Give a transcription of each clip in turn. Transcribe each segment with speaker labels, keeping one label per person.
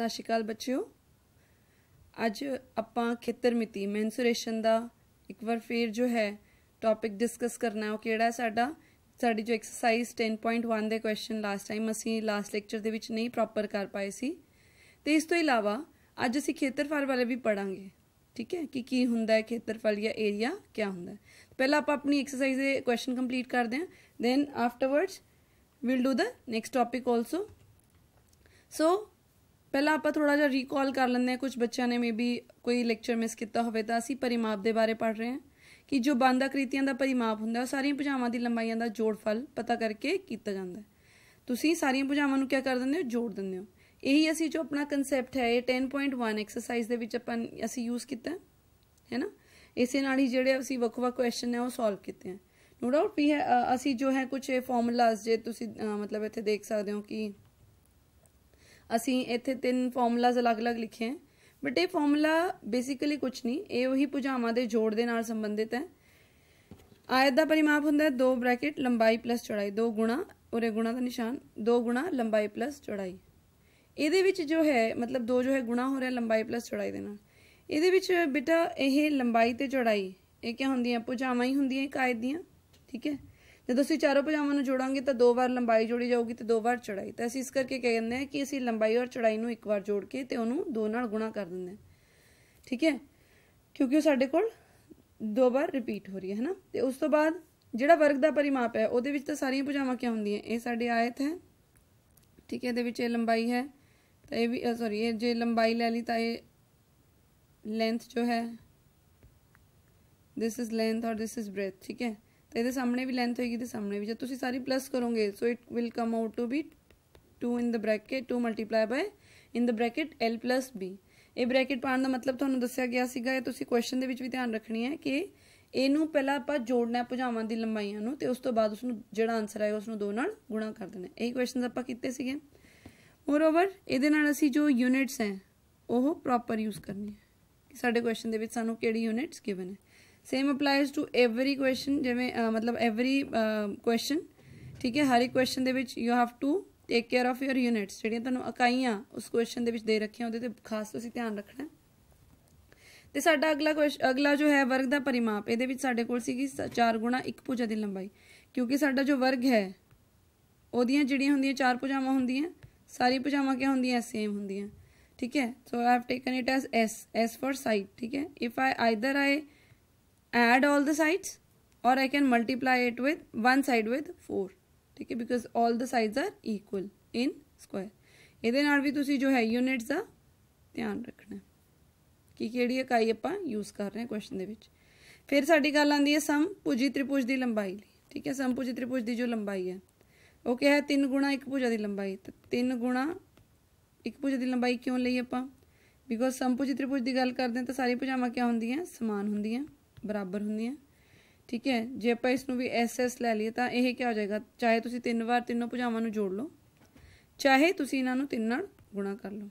Speaker 1: ਸਤਿ ਸ਼੍ਰੀ ਅਕਾਲ ਬੱਚਿਓ ਅੱਜ ਆਪਾਂ ਖੇਤਰ ਮਿਤੀ ਮੈਂਸੂਰੇਸ਼ਨ ਦਾ ਇੱਕ ਵਾਰ ਫੇਰ ਜੋ ਹੈ ਟੌਪਿਕ ਡਿਸਕਸ ਕਰਨਾ ਹੈ ਉਹ ਕਿਹੜਾ ਹੈ ਸਾਡਾ ਸਾਡੀ ਜੋ ਐਕਸਰਸਾਈਜ਼ 10.1 ਦੇ ਕੁਐਸਚਨ ਲਾਸਟ ਟਾਈਮ ਅਸੀਂ ਲਾਸਟ ਲੈਕਚਰ ਦੇ ਵਿੱਚ ਨਹੀਂ ਪ੍ਰੋਪਰ ਕਰ ਪਾਏ ਸੀ ਤੇ ਇਸ ਤੋਂ ਇਲਾਵਾ ਅੱਜ ਅਸੀਂ ਖੇਤਰਫਲ ਵਾਲੇ ਵੀ ਪੜਾਂਗੇ ਠੀਕ ਹੈ ਕਿ ਕੀ ਹੁੰਦਾ ਹੈ ਖੇਤਰਫਲ ਜਾਂ ਏਰੀਆ ਕੀ ਹੁੰਦਾ ਹੈ ਪਹਿਲਾਂ ਆਪਾਂ ਆਪਣੀ ਐਕਸਰਸਾਈਜ਼ ਦੇ ਕੁਐਸਚਨ ਕੰਪਲੀਟ ਕਰਦੇ ਹਾਂ then afterwards we'll do the next topic also so ਪਹਿਲਾਂ ਆਪਾਂ ਥੋੜਾ ਜਿਹਾ ਰੀਕਾਲ ਕਰ ਲੈਂਦੇ ਹਾਂ ਕੁਝ ਬੱਚਿਆਂ ਨੇ ਮੇਬੀ ਕੋਈ ਲੈਕਚਰ ਮਿਸ ਕੀਤਾ ਹੋਵੇ ਤਾਂ ਅਸੀਂ ਪਰਿਮਾਪ ਦੇ ਬਾਰੇ ਪੜ੍ਹ ਰਹੇ ਹਾਂ ਕਿ ਜੋ ਬੰਦ ਆਕ੍ਰਿਤੀਆਂ ਦਾ ਪਰਿਮਾਪ ਹੁੰਦਾ ਉਹ ਸਾਰੀਆਂ ਭੁਜਾਵਾਂ ਦੀ ਲੰਬਾਈਆਂ ਦਾ ਜੋੜਫਲ ਪਤਾ ਕਰਕੇ ਕੀਤਾ ਜਾਂਦਾ ਤੁਸੀਂ ਸਾਰੀਆਂ ਭੁਜਾਵਾਂ ਨੂੰ ਕੀ ਕਰ ਦਿੰਦੇ ਹੋ ਜੋੜ ਦਿੰਦੇ ਹੋ ਇਹੀ ਅਸੀਂ ਜੋ ਆਪਣਾ ਕਨਸੈਪਟ ਹੈ ਇਹ 10.1 ਐਕਸਰਸਾਈਜ਼ ਦੇ ਵਿੱਚ ਆਪਾਂ ਅਸੀਂ ਯੂਜ਼ ਕੀਤਾ ਹੈ ਨਾ ਇਸੇ ਨਾਲ ਹੀ ਜਿਹੜੇ ਅਸੀਂ ਵੱਖ-ਵੱਖ ਕੁਐਸਚਨ ਹੈ ਉਹ ਸੋਲਵ ਕੀਤੇ ਹਨ ਨੋ ਡਾਊਟ ਵੀ ਹੈ ਅਸੀਂ ਜੋ ਹੈ ਕੁਝ ਫਾਰਮੂਲਾਸ ਜੇ ਤੁਸੀਂ ਮਤਲਬ ਇੱਥੇ ਦੇਖ ਸਕਦੇ ਹੋ ਕਿ ਅਸੀਂ ਇੱਥੇ ਤਿੰਨ ਫਾਰਮੂਲਾਸ ਅਲੱਗ ਅਲੱਗ-ਅਲੱਗ ਲਿਖੇ ਹਨ ਬਟ ਇਹ ਫਾਰਮੂਲਾ ਬੇਸਿਕਲੀ ਕੁਝ ਨਹੀਂ ਇਹ ਉਹੀ ਭੁਜਾਵਾਂ ਦੇ ਜੋੜ ਦੇ ਨਾਲ ਸੰਬੰਧਿਤ ਹੈ ਆਇਤ ਦਾ ਪਰਿਮਾਪ ਹੁੰਦਾ ਹੈ 2 ਬ੍ਰੈਕਟ ਲੰਬਾਈ ਪਲੱਸ ਚੌੜਾਈ 2 ਗੁਣਾ ਉਰੇ ਗੁਣਾ ਦਾ ਨਿਸ਼ਾਨ 2 ਗੁਣਾ ਲੰਬਾਈ ਪਲੱਸ ਚੌੜਾਈ ਇਹਦੇ ਵਿੱਚ ਜੋ ਹੈ ਮਤਲਬ 2 ਜੋ ਹੈ ਗੁਣਾ ਹੋ ਰਿਹਾ ਲੰਬਾਈ ਪਲੱਸ ਚੌੜਾਈ ਦੇ ਨਾਲ ਇਹਦੇ ਵਿੱਚ ਬੇਟਾ ਇਹ ਲੰਬਾਈ ਤੇ ਚੌੜਾਈ ਇਹ ਕੀ ਹੁੰਦੀਆਂ ਭੁਜਾਵਾਂ ਹੀ ਹੁੰਦੀਆਂ ਇੱਕ ਆਇਤ ਦੀਆਂ ਠੀਕ ਹੈ ਜਦੋਂ ਅਸੀਂ ਚਾਰੋਂ ਭੁਜਾਵਾਂ ਨੂੰ ਜੋੜਾਂਗੇ ਤਾਂ ਦੋ ਵਾਰ ਲੰਬਾਈ ਜੋੜੀ ਜਾਊਗੀ ਤੇ ਦੋ ਵਾਰ ਚੜਾਈ ਤਾਂ ਅਸੀਂ ਇਸ ਕਰਕੇ ਕਹਿੰਦੇ ਹਾਂ ਕਿ ਅਸੀਂ ਲੰਬਾਈ ਔਰ ਚੜਾਈ ਨੂੰ ਇੱਕ ਵਾਰ ਜੋੜ ਕੇ ਤੇ ਉਹਨੂੰ ਦੋ ਨਾਲ ਗੁਣਾ ਕਰ ਦਿੰਦੇ ਹਾਂ ਠੀਕ ਹੈ ਕਿਉਂਕਿ ਉਹ ਸਾਡੇ ਕੋਲ ਦੋ ਵਾਰ ਰਿਪੀਟ ਹੋ ਰਹੀ ਹੈ ਹਨਾ ਤੇ ਉਸ ਤੋਂ ਬਾਅਦ ਜਿਹੜਾ ਵਰਗ ਦਾ ਪਰਿਮਾਪ ਹੈ ਉਹਦੇ ਵਿੱਚ ਤਾਂ ਸਾਰੀਆਂ ਭੁਜਾਵਾਂ ਕਿਆ ਹੁੰਦੀਆਂ ਇਹ ਸਾਡੇ ਆਇਤ ਹੈ ਠੀਕ ਹੈ ਇਹਦੇ ਵਿੱਚ ਇਹ ਲੰਬਾਈ ਹੈ ਤਾਂ ਇਹ ਵੀ ਸੌਰੀ ਇਹ ਜੇ ਲੰਬਾਈ ਲੈ ਲਈ ਤਾਂ ਇਹ ਲੈਂਥ ਜੋ ਹੈ this is length or this is breadth ਠੀਕ ਹੈ ਤੇ ਇਹਦੇ ਸਾਹਮਣੇ ਵੀ ਲੈਂਥ ਹੋਏਗੀ ਤੇ ਸਾਹਮਣੇ ਵੀ जब ਤੁਸੀਂ ਸਾਰੀ ਪਲੱਸ ਕਰੋਗੇ so it will come out to be 2 in the bracket 2 multiply by in the bracket l b ਇਹ ਬ੍ਰੈਕਟ ਪਾਉਣ ਦਾ ਮਤਲਬ ਤੁਹਾਨੂੰ ਦੱਸਿਆ ਗਿਆ ਸੀਗਾ ਇਹ ਤੁਸੀਂ ਕੁਐਸਚਨ ਦੇ ਵਿੱਚ ਵੀ ਧਿਆਨ ਰੱਖਣੀ ਹੈ ਕਿ ਇਹਨੂੰ ਪਹਿਲਾਂ ਆਪਾਂ ਜੋੜਨਾ ਭੁਜਾਵਾਂ ਦੀ ਲੰਬਾਈਆਂ ਨੂੰ ਤੇ ਉਸ ਤੋਂ ਬਾਅਦ ਉਸ ਨੂੰ ਜਿਹੜਾ ਆਨਸਰ ਆਏਗਾ ਉਸ ਨੂੰ ਦੋ ਨਾਲ ਗੁਣਾ ਕਰ ਦੇਣਾ ਇਹ ਕੁਐਸਚਨਸ ਆਪਾਂ ਕੀਤੇ ਸੀਗੇ ਮੋਰ ਓਵਰ ਇਹਦੇ ਨਾਲ ਅਸੀਂ ਜੋ ਯੂਨਿਟਸ ਹੈ ਉਹ ਪ੍ਰੋਪਰ ਯੂਜ਼ ਕਰਨੀ ਹੈ ਕਿ ਸਾਡੇ ਕੁਐਸਚਨ ਦੇ ਵਿੱਚ ਸਾਨੂੰ ਕਿਹੜੀ ਯੂਨਿਟਸ ਗਿਵਨ ਹੈ same applies to every question ਜਿਵੇਂ ਮਤਲਬ ਏਵਰੀ ਕੁਐਸਚਨ ਠੀਕ ਹੈ ਹਰ ਇੱਕ ਕੁਐਸਚਨ ਦੇ ਵਿੱਚ you have to take care of your units ਜਿਹੜੀਆਂ ਤੁਹਾਨੂੰ ਇਕਾਈਆਂ ਉਸ ਕੁਐਸਚਨ ਦੇ ਵਿੱਚ ਦੇ ਰੱਖੀਆਂ ਉਹਦੇ ਤੇ ਖਾਸ ਤੁਸੀਂ ਧਿਆਨ ਰੱਖਣਾ ਤੇ ਸਾਡਾ ਅਗਲਾ ਅਗਲਾ ਜੋ ਹੈ ਵਰਗ ਦਾ ਪਰਿਮਾਪ ਇਹਦੇ ਵਿੱਚ ਸਾਡੇ ਕੋਲ ਸੀਗੀ 4 ਗੁਣਾ 1 ਭੁਜਾ ਦੀ ਲੰਬਾਈ ਕਿਉਂਕਿ ਸਾਡਾ ਜੋ ਵਰਗ ਹੈ ਉਹਦੀਆਂ ਜਿਹੜੀਆਂ ਹੁੰਦੀਆਂ 4 ਭੁਜਾਵਾਂ ਹੁੰਦੀਆਂ ਸਾਰੀ ਭੁਜਾਵਾਂ ਕਿਹ ਹੁੰਦੀਆਂ ਸੇਮ ਹੁੰਦੀਆਂ ਠੀਕ ਹੈ so I have taken it as S S for side ਠੀਕ ਹੈ if I either I add all the sides or I can multiply it with one side with 4 ਠੀਕ ਹੈ because all the sides are equal in square ਇਹਦੇ ਨਾਲ ਵੀ ਤੁਸੀਂ ਜੋ ਹੈ units ਦਾ ਧਿਆਨ ਰੱਖਣਾ ਕਿ ਕਿਹੜੀ ਇਕਾਈ ਆਪਾਂ ਯੂਜ਼ ਕਰ ਰਹੇ ਹਾਂ ਕੁਐਸਚਨ ਦੇ ਵਿੱਚ ਫਿਰ ਸਾਡੀ ਗੱਲ ਆਉਂਦੀ ਹੈ ਸਮਭੁਜੀ ਤ੍ਰਿਭੁਜ ਦੀ ਲੰਬਾਈ ਲਈ ਠੀਕ ਹੈ ਸਮਭੁਜੀ ਤ੍ਰਿਭੁਜ ਦੀ ਜੋ ਲੰਬਾਈ ਹੈ ਉਹ ਕਿਹਾ ਹੈ 3 ਗੁਣਾ 1 ਭੁਜਾ ਦੀ ਲੰਬਾਈ ਤਾਂ 3 ਗੁਣਾ 1 ਭੁਜਾ ਦੀ ਲੰਬਾਈ ਕਿਉਂ ਲਈ ਆਪਾਂ ਬਿਕੋਜ਼ ਸਮਭੁਜੀ ਤ੍ਰਿਭੁਜ ਦੀ ਗੱਲ ਕਰਦੇ ਹਾਂ ਤਾਂ ਸਾਰੀ ਭੁਜਾਵਾਂ ਕੀ ਹੁੰਦੀਆਂ ਸਮਾਨ ਹੁੰਦੀਆਂ ਬਰਾਬਰ ਹੁੰਦੀਆਂ ਠੀਕ ਹੈ ਜੇ ਆਪਾਂ ਇਸ ਨੂੰ ਵੀ SS ਲੈ ਲਈਏ ਤਾਂ ਇਹ ਕੀ ਹੋ ਜਾਏਗਾ ਚਾਹੇ ਤੁਸੀਂ ਤਿੰਨ ਵਾਰ ਤਿੰਨੋਂ ਭੁਜਾਵਾਂ ਨੂੰ ਜੋੜ ਲਓ ਚਾਹੇ ਤੁਸੀਂ ਇਹਨਾਂ ਨੂੰ ਤਿੰਨ ਨਾਲ ਗੁਣਾ ਕਰ ਲਓ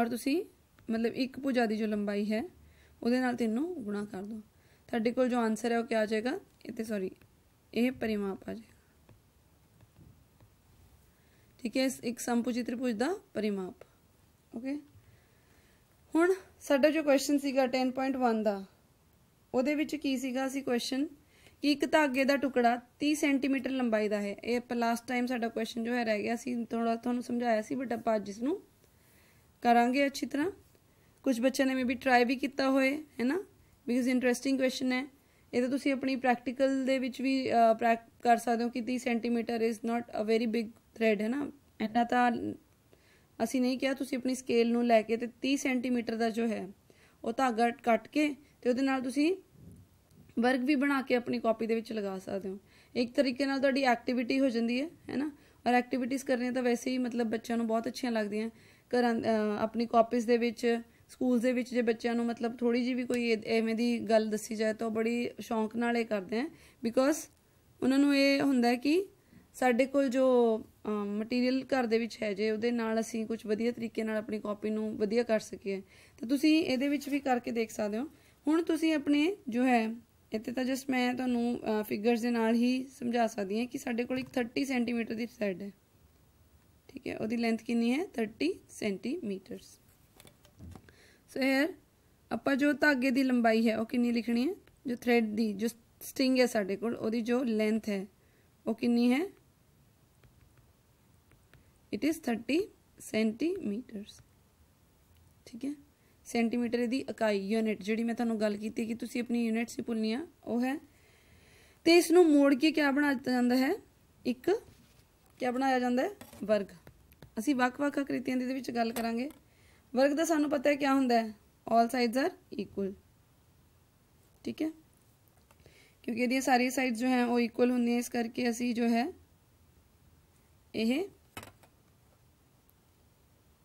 Speaker 1: ਔਰ ਤੁਸੀਂ ਮਤਲਬ ਇੱਕ ਭੁਜਾ ਦੀ ਜੋ ਲੰਬਾਈ ਹੈ ਉਹਦੇ ਨਾਲ ਤਿੰਨੋਂ ਗੁਣਾ ਕਰ ਦਿਓ ਤੁਹਾਡੇ ਕੋਲ ਜੋ ਆਨਸਰ ਹੈ ਉਹ ਕੀ ਆ ਜਾਏਗਾ ਇੱਥੇ ਸੌਰੀ ਇਹ ਪਰਿਮਾਪ ਆ ਜਾਏਗਾ ਠੀਕ ਹੈ ਇੱਕ ਸੰਪੂਜੀ ਤ੍ਰਿਭੁਜ ਦਾ ਪਰਿਮਾਪ ਓਕੇ ਹੁਣ ਸਾਡਾ ਜੋ ਕੁਐਸਚਨ ਸੀਗਾ 10.1 ਦਾ ਉਹਦੇ ਵਿੱਚ ਕੀ ਸੀਗਾ ਸੀ ਕੁਐਸਚਨ ਕਿ ਇੱਕ ਧਾਗੇ ਦਾ ਟੁਕੜਾ 30 ਸੈਂਟੀਮੀਟਰ ਲੰਬਾਈ ਦਾ ਹੈ ਇਹ ਆਪਾਂ ਲਾਸਟ ਟਾਈਮ ਸਾਡਾ ਕੁਐਸਚਨ ਜੋ ਹੈ ਰਹਿ ਗਿਆ ਸੀ ਥੋੜਾ ਤੁਹਾਨੂੰ ਸਮਝਾਇਆ ਸੀ ਬਟ ਆਪਾਂ ਅੱਜ ਇਸ ਨੂੰ ਕਰਾਂਗੇ ਅੱਛੀ ਤਰ੍ਹਾਂ ਕੁਝ ਬੱਚਿਆਂ ਨੇ ਮੇਬੀ ਟਰਾਈ ਵੀ ਕੀਤਾ ਹੋਏ ਹੈ ਨਾ ਬਿਕਾਜ਼ ਇੰਟਰਸਟਿੰਗ ਕੁਐਸਚਨ ਹੈ ਇਹ ਤਾਂ ਤੁਸੀਂ ਆਪਣੀ ਪ੍ਰੈਕਟੀਕਲ ਦੇ ਵਿੱਚ ਵੀ ਕਰ ਸਕਦੇ ਹੋ ਕਿ 30 centimetre is not a very big thread ਹੈ ਨਾ ਐਨਾ ਤਾਂ ਅਸੀਂ ਨਹੀਂ ਕਿਹਾ ਤੁਸੀਂ ਆਪਣੀ ਸਕੇਲ ਨੂੰ ਲੈ ਕੇ ਤੇ 30 ਸੈਂਟੀਮੀਟਰ ਦਾ ਜੋ ਹੈ ਉਹ ਧਾਗਾ ਕੱਟ ਕੇ ਤੇ ਉਹਦੇ ਨਾਲ ਤੁਸੀਂ ਵਰਕ ਵੀ ਬਣਾ ਕੇ ਆਪਣੀ ਕਾਪੀ ਦੇ ਵਿੱਚ ਲਗਾ ਸਕਦੇ ਹੋ ਇੱਕ ਤਰੀਕੇ ਨਾਲ ਤੁਹਾਡੀ ਐਕਟੀਵਿਟੀ ਹੋ ਜਾਂਦੀ ਹੈ ਹੈਨਾ ਔਰ ਐਕਟੀਵਿਟੀਜ਼ ਕਰਨੀਆਂ ਤਾਂ ਵੈਸੇ ਹੀ ਮਤਲਬ ਬੱਚਿਆਂ ਨੂੰ ਬਹੁਤ ਅੱਛੀਆਂ ਲੱਗਦੀਆਂ ਕਰਨ ਆਪਣੀ ਕਾਪੀਸ ਦੇ ਵਿੱਚ ਸਕੂਲਸ ਦੇ ਵਿੱਚ ਜੇ ਬੱਚਿਆਂ ਨੂੰ ਮਤਲਬ ਥੋੜੀ ਜੀ ਵੀ ਕੋਈ ਐਵੇਂ ਦੀ ਗੱਲ ਦੱਸੀ ਜਾਏ ਤਾਂ ਬੜੀ ਸ਼ੌਂਕ ਨਾਲ ਇਹ ਕਰਦੇ ਆ ਬਿਕੋਜ਼ ਉਹਨਾਂ ਨੂੰ ਇਹ ਹੁੰਦਾ ਕਿ ਸਾਡੇ ਕੋਲ ਜੋ ਮਟੀਰੀਅਲ ਘਰ ਦੇ ਵਿੱਚ ਹੈ ਜੇ ਉਹਦੇ ਨਾਲ ਅਸੀਂ ਕੁਝ ਵਧੀਆ ਤਰੀਕੇ ਨਾਲ ਆਪਣੀ ਕਾਪੀ ਨੂੰ ਵਧੀਆ ਕਰ ਸਕੀਏ ਤਾਂ ਤੁਸੀਂ ਇਹਦੇ ਵਿੱਚ ਵੀ ਕਰਕੇ ਦੇਖ ਸਕਦੇ ਹੋ ਹੁਣ ਤੁਸੀਂ ਆਪਣੇ ਜੋ ਹੈ ਇੱਥੇ ਤਾਂ ਜਸਟ ਮੈਂ ਤੁਹਾਨੂੰ ਫਿਗਰਸ ਦੇ ਨਾਲ ਹੀ ਸਮਝਾ ਸਕਦੀ ਹਾਂ ਕਿ ਸਾਡੇ ਕੋਲ ਇੱਕ 30 ਸੈਂਟੀਮੀਟਰ ਦੀ ਥ੍ਰੈਡ ਹੈ ਠੀਕ ਹੈ ਉਹਦੀ ਲੈਂਥ ਕਿੰਨੀ ਹੈ 30 ਸੈਂਟੀਮੀਟਰਸ ਸੋ ਹੇਅਰ ਆਪਾਂ ਜੋ ਧਾਗੇ ਦੀ ਲੰਬਾਈ ਹੈ ਉਹ ਕਿੰਨੀ ਲਿਖਣੀ ਹੈ ਜੋ ਥ੍ਰੈਡ ਦੀ ਜੋ ਸਟਿੰਗ ਹੈ ਸਾਡੇ ਕੋਲ ਉਹਦੀ ਜੋ ਲੈਂਥ ਹੈ ਉਹ ਕਿੰਨੀ ਹੈ ਇਟ ਇਜ਼ 30 ਸੈਂਟੀਮੀਟਰਸ ਠੀਕ ਹੈ ਸੈਂਟੀਮੀਟਰ ਦੀ ਇਕਾਈ ਯੂਨਿਟ ਜਿਹੜੀ ਮੈਂ ਤੁਹਾਨੂੰ ਗੱਲ ਕੀਤੀ ਕਿ ਤੁਸੀਂ ਆਪਣੀ ਯੂਨਿਟਸ ਹੀ ਆ ਉਹ ਹੈ ਤੇ ਇਸ ਨੂੰ ਮੋੜ ਕੇ ਕਿਆ ਬਣਾ ਦਿੱਤਾ ਜਾਂਦਾ ਹੈ ਇੱਕ ਕਿਆ ਬਣਾਇਆ ਜਾਂਦਾ ਹੈ ਵਰਗ ਅਸੀਂ ਵੱਖ-ਵੱਖ ਆਕ੍ਰਿਤੀਆਂ ਦੇ ਵਿੱਚ ਗੱਲ ਕਰਾਂਗੇ ਵਰਗ ਦਾ ਸਾਨੂੰ ਪਤਾ ਹੈ ਕਿਆ ਹੁੰਦਾ ਹੈ ਆਲ ਸਾਈਡਸ ਆਰ ਇਕੁਅਲ ਠੀਕ ਹੈ क्योंकि यदि सारी ਸਾਈਡਸ ਜੋ ਹੈ ਉਹ ਇਕੁਅਲ होंगे ਇਸ ਕਰਕੇ ਅਸੀਂ ਜੋ ਹੈ ਇਹ